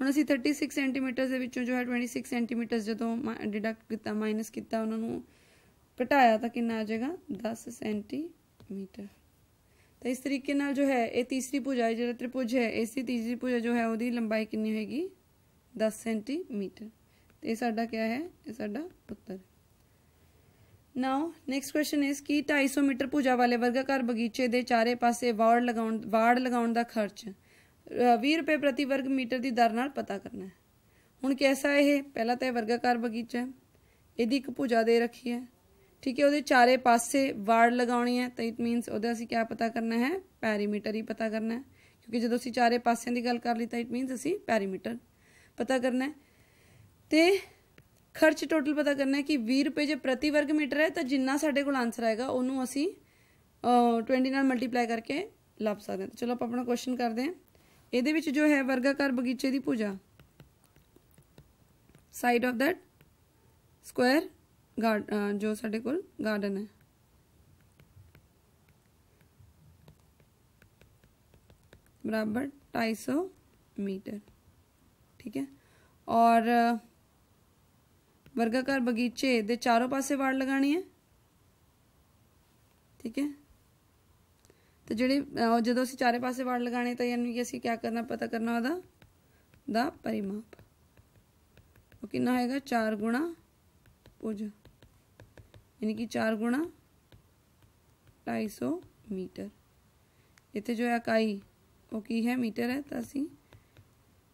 Speaker 1: ਹੁਣ ਅਸੀਂ 36 ਸੈਂਟੀਮੀਟਰ ਦੇ ਵਿੱਚੋਂ ਜੋ ਹੈ 26 ਸੈਂਟੀਮੀਟਰ ਜਦੋਂ ਡਿਡਕਟ ਕੀਤਾ ਮਾਈਨਸ ਕੀਤਾ ਉਹਨਾਂ ਨੂੰ ਘਟਾਇਆ ਤਾਂ ਕਿੰਨਾ ਆ ਜਾਏਗਾ 10 ਸੈਂਟੀਮੀਟਰ ਤਾਂ ਇਸ ਤਰੀਕੇ ਨਾਲ ਜੋ ਹੈ ਇਹ ਤੀਸਰੀ ਭੁਜਾ ਜਿਹੜਾ ਤ੍ਰਿਭੁਜ ਹੈ ਇਸੇ ਤੀਸਰੀ ਭੁਜਾ ਜੋ ਹੈ ਉਹਦੀ ਲੰਬਾਈ ਕਿੰਨੀ ਹੋਏਗੀ 10 ਸੈਂਟੀਮੀਟਰ ਤੇ ਇਹ ਸਾਡਾ ਕੀ ਹੈ ਇਹ ਸਾਡਾ ਉੱਤਰ ਨਾਓ ਨੈਕਸਟ ਕੁਐਸਚਨ ਇਸ ਕਿ 250 ਮੀਟਰ ਭੁਜਾ ਵਾਲੇ ਵਰਗਾਕਾਰ ਬਗੀਚੇ ਦੇ ਚਾਰੇ ਪਾਸੇ ਵਾੜ ਲਗਾਉਣ ਵਾੜ ਲਗਾਉਣ ਦਾ ਖਰਚ 20 ਰੁਪਏ ਪ੍ਰਤੀ ਵਰਗ ਮੀਟਰ ਦੀ ਦਰ ਨਾਲ ਪਤਾ ਕਰਨਾ ਹੈ ਹੁਣ ਕਿਹਦਾ ਇਹ ਪਹਿਲਾ ਤਾਂ ਇਹ ਵਰਗਾਕਾਰ ਬਗੀਚਾ ਹੈ ਇਹਦੀ ਇੱਕ ਭੁਜਾ ਦੇ ਰੱਖੀ ਹੈ ਠੀਕ ਹੈ ਉਹਦੇ ਚਾਰੇ ਪਾਸੇ ਵਾਰਡ ਲਗਾਉਣੀ ਹੈ ਤਾਂ ਇਟ ਮੀਨਸ ਉਹਦਾ ਅਸੀਂ ਕੀ ਪਤਾ ਕਰਨਾ ਹੈ ਪੈਰੀਮੀਟਰ ਹੀ ਪਤਾ ਕਰਨਾ ਹੈ ਕਿਉਂਕਿ ਜਦੋਂ ਅਸੀਂ ਚਾਰੇ ਪਾਸਿਆਂ ਦੀ ਗੱਲ ਕਰ ਲਈ ਤਾਂ ਇਟ ਮੀਨਸ ਅਸੀਂ ਪੈਰੀਮੀਟਰ ਪਤਾ ਕਰਨਾ ਹੈ ਤੇ ਖਰਚ ਟੋਟਲ ਪਤਾ ਕਰਨਾ ਹੈ ਕਿ 20 ਰੁਪਏ ਜੇ ਪ੍ਰਤੀ ਵਰਗ ਮੀਟਰ ਹੈ ਤਾਂ ਜਿੰਨਾ ਸਾਡੇ ਕੋਲ ਆਨਸਰ ਆਏਗਾ ਉਹਨੂੰ ਅਸੀਂ 20 ਨਾਲ ਮਲਟੀਪਲਾਈ ਕਰਕੇ ਲੱਭ ਸਕਦੇ ਹਾਂ ਚਲੋ ਆਪਾਂ ਆਪਣਾ ਕੁਐਸਚਨ ਕਰਦੇ ਹਾਂ ਇਹਦੇ ਵਿੱਚ ਜੋ ਹੈ ਵਰਗਾਕਾਰ ਬਗੀਚੇ ਦੀ ਪੂਜਾ side of that square garden ਜੋ ਸਾਡੇ ਕੋਲ ਗਾਰਡਨ ਹੈ ਬਰਾਬਰ 250 ਮੀਟਰ ਠੀਕ ਹੈ ਔਰ ਵਰਗਾਕਾਰ ਬਗੀਚੇ ਦੇ ਚਾਰੋਂ ਪਾਸੇ ਵਾੜ ਲਗਾਣੀ ਹੈ ਠੀਕ ਹੈ ਤੇ ਜਿਹੜੇ ਜਦੋਂ ਅਸੀਂ ਚਾਰੇ ਪਾਸੇ ਵਾੜ ਲਗਾਣੇ ਤਾਂ ਇਹਨੂੰ ਕਿ ਅਸੀਂ ਕੀ ਕਰਨਾ ਪਤਾ ਕਰਨਾ ਉਹਦਾ ਦਾ ਪਰਿਮਾਪ ਉਹ ਕਿੰਨਾ ਹੋਏਗਾ 4 ਗੁਣਾ 5 यानी कि चार गुणा ढाई सौ ਇੱਥੇ ਜੋ ਹੈ ਇਕਾਈ ਉਹ ਕੀ ਹੈ ਮੀਟਰ ਹੈ ਤਾਂ ਅਸੀਂ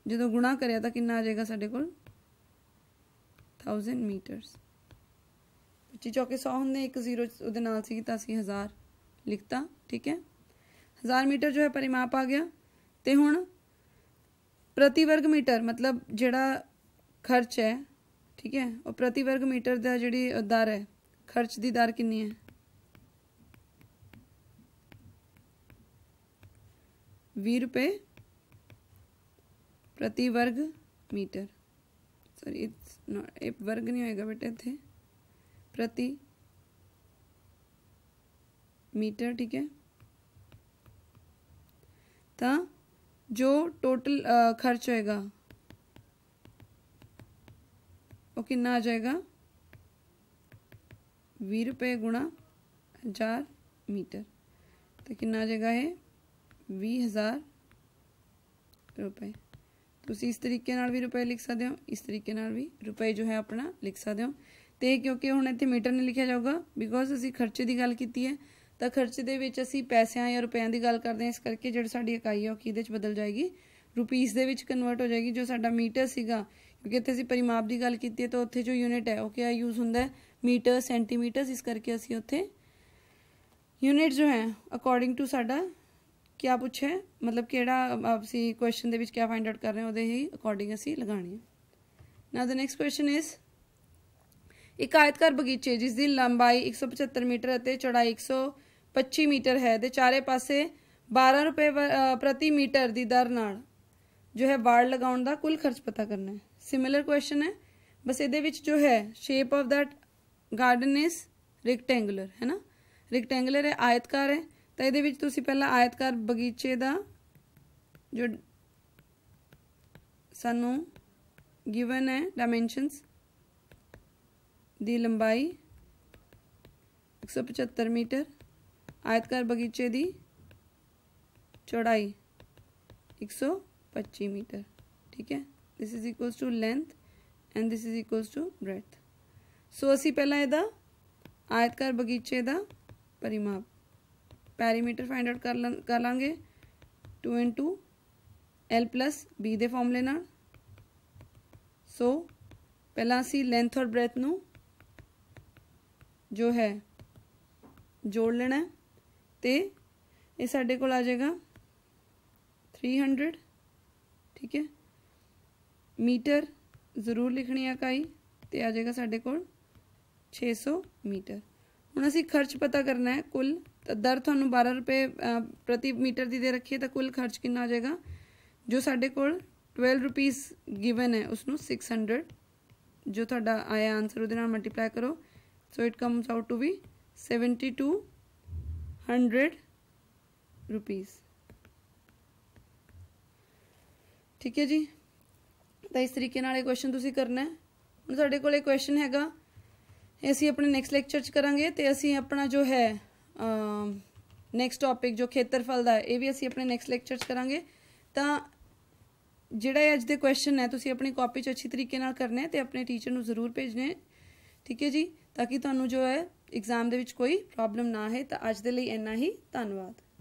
Speaker 1: ਜਦੋਂ ਗੁਣਾ ਕਰਿਆ ਤਾਂ ਕਿੰਨਾ ਆ ਜਾਏਗਾ ਸਾਡੇ ਕੋਲ 1000 ਮੀਟਰਸ 25 ਚੌਕੇ 100 ਹੁੰਦੇ ਇੱਕ ਜ਼ੀਰੋ ਉਹਦੇ ਨਾਲ ਸੀ ਤਾਂ ਅਸੀਂ 1000 ਲਿਖਤਾ ਠੀਕ ਹੈ 1000 ਮੀਟਰ ਜੋ ਹੈ ਪਰਿਮਾਪ ਆ ਗਿਆ ਤੇ ਹੁਣ ਪ੍ਰਤੀ ਵਰਗ ਮੀਟਰ ਮਤਲਬ ਜਿਹੜਾ ਖਰਚ ਹੈ ਠੀਕ ਹੈ ਉਹ ਪ੍ਰਤੀ ਵਰਗ ਮੀਟਰ ਦਾ ਜਿਹੜੀ ਦਰ ਹੈ खर्च की दार कि है भी रुपये प्रति वर्ग मीटर सॉरी इट्स नॉट वर्ग नहीं होएगा बेटे थे प्रति मीटर ठीक है तो जो टोटल खर्च होएगा ओके ना आ जाएगा 20 ਰੁਪਏ ਗੁਣਾ 1000 ਮੀਟਰ ਤਾਂ ਕਿੰਨਾ ਆ ਜਾਏਗਾ ਇਹ 20000 ਰੁਪਏ ਤੁਸੀਂ ਇਸ ਤਰੀਕੇ ਨਾਲ ਵੀ ਰੁਪਏ ਲਿਖ ਸਕਦੇ ਹੋ ਇਸ ਤਰੀਕੇ ਨਾਲ ਵੀ ਰੁਪਏ ਜੋ ਹੈ ਆਪਣਾ ਲਿਖ ਸਕਦੇ ਹੋ ਤੇ ਕਿਉਂਕਿ ਹੁਣ ਇੱਥੇ ਮੀਟਰ ਨਹੀਂ ਲਿਖਿਆ ਜਾਊਗਾ ਬਿਕੋਜ਼ ਅਸੀਂ ਖਰਚੇ ਦੀ ਗੱਲ ਕੀਤੀ ਹੈ ਤਾਂ ਖਰਚੇ ਦੇ ਵਿੱਚ ਅਸੀਂ ਪੈਸਿਆਂ ਜਾਂ ਰੁਪਿਆਂ ਦੀ ਗੱਲ ਕਰਦੇ ਹਾਂ ਇਸ ਕਰਕੇ ਜਿਹੜੀ ਸਾਡੀ ਇਕਾਈ ਹੈ ਉਹ ਕਿਹਦੇ ਵਿੱਚ ਬਦਲ ਜਾਏਗੀ ਰੁਪੀਸ ਦੇ ਵਿੱਚ ਕਨਵਰਟ ਹੋ ਜਾਏਗੀ ਜੋ ਸਾਡਾ ਮੀਟਰ ਸੀਗਾ ਕਿਉਂਕਿ ਇੱਥੇ ਅਸੀਂ ਪਰਿਮਾਪ ਦੀ ਗੱਲ ਕੀਤੀ ਹੈ ਤਾਂ ਉੱਥੇ ਜੋ ਯੂਨਿਟ ਹੈ ਉਹ ਕਿਆ ਯੂਜ਼ ਹੁੰਦਾ ਹੈ मीटर सेंटीमीटर इस करके असी उ यूनिट जो है अकॉर्डिंग टू साडा क्या पूछे मतलब किसी क्वेश्चन के क्या फाइंड आउट कर रहे हैं ही अकॉर्डिंग असी लगा ना द नैक्सट क्वेश्चन इज एक आयतकार बगीचे जिसकी लंबाई एक सौ पचहत्तर मीटर चौड़ाई एक सौ पच्ची मीटर है तो चार पास बारह रुपए प्रति मीटर की दर न जो है वाड़ लगा कुल खर्च पता करना है सिमिलर क्वेश्चन है बस ये जो है shape of that garden is rectangular है ना रेक्टेंगुलर है आयतकार है तो ये पहला आयतकार बगीचे का जो सू गिवन है डायमेंशनस की लंबाई एक सौ पचहत्तर मीटर आयतकार बगीचे की चौड़ाई एक सौ पच्ची मीटर ठीक है this is equals to length and this is equals to breadth so ਅਸੀਂ ਪਹਿਲਾਂ ਇਹਦਾ ਆਇਤਕਾਰ ਬਗੀਚੇ ਦਾ ਪਰਿਮਾਪ ਪੈਰੀਮੀਟਰ ਫਾਈਂਡ ਆਊਟ ਕਰ ਕਰ ਲਾਂਗੇ 2 ਇੰਟੂ l b ਦੇ ਫਾਰਮੂਲੇ ਨਾਲ ਸੋ ਪਹਿਲਾਂ ਅਸੀਂ ਲੈਂਥ ਔਰ ਬ੍ਰੈਥ ਨੂੰ ਜੋ ਹੈ ਜੋੜ ਲੈਣਾ ਤੇ ਇਹ ਸਾਡੇ ਕੋਲ ਆ ਜਾਏਗਾ 300 ਠੀਕ ਹੈ ਮੀਟਰ ਜ਼ਰੂਰ ਲਿਖਣੀ ਆ ਕਾਈ ਤੇ ਆ ਜਾਏਗਾ ਸਾਡੇ ਕੋਲ सौ मीटर हूँ असी खर्च पता करना है कुल तो दर थानू बारह रुपए प्रति मीटर की दे रखिए तो कुल खर्च कि आ जाएगा जो साढ़े को ट्वेल्व रुपीस गिवन है उसनों सिक्स हंड्रड जो थोड़ा आया आंसर वो मल्टीप्लाई करो so it comes out to be seventy two hundred rupees ठीक है जी तो इस तरीके क्वेश्चन करना है हम साढ़े को क्वेश्चन हैगा ਅਸੀਂ ਆਪਣੇ ਨੈਕਸਟ ਲੈਕਚਰ 'ਚ ਕਰਾਂਗੇ ਤੇ ਅਸੀਂ ਆਪਣਾ ਜੋ ਹੈ ਨੈਕਸਟ ਟਾਪਿਕ ਜੋ ਖੇਤਰਫਲ ਦਾ ਇਹ ਵੀ ਅਸੀਂ ਆਪਣੇ ਨੈਕਸਟ ਲੈਕਚਰ 'ਚ ਕਰਾਂਗੇ ਤਾਂ ਜਿਹੜਾ ਅੱਜ ਦੇ ਕੁਐਸਚਨ ਹੈ ਤੁਸੀਂ ਆਪਣੀ ਕਾਪੀ 'ਚ ਅੱਛੀ ਤਰੀਕੇ ਨਾਲ ਕਰਨੇ ਤੇ ਆਪਣੇ ਟੀਚਰ ਨੂੰ ਜ਼ਰੂਰ ਭੇਜਨੇ ਠੀਕ ਹੈ ਜੀ ਤਾਂ ਕਿ ਤੁਹਾਨੂੰ ਜੋ ਹੈ ਐਗਜ਼ਾਮ ਦੇ ਵਿੱਚ ਕੋਈ ਪ੍ਰੋਬਲਮ ਨਾ ਹੈ ਤਾਂ ਅੱਜ ਦੇ ਲਈ ਇੰਨਾ ਹੀ ਧੰਨਵਾਦ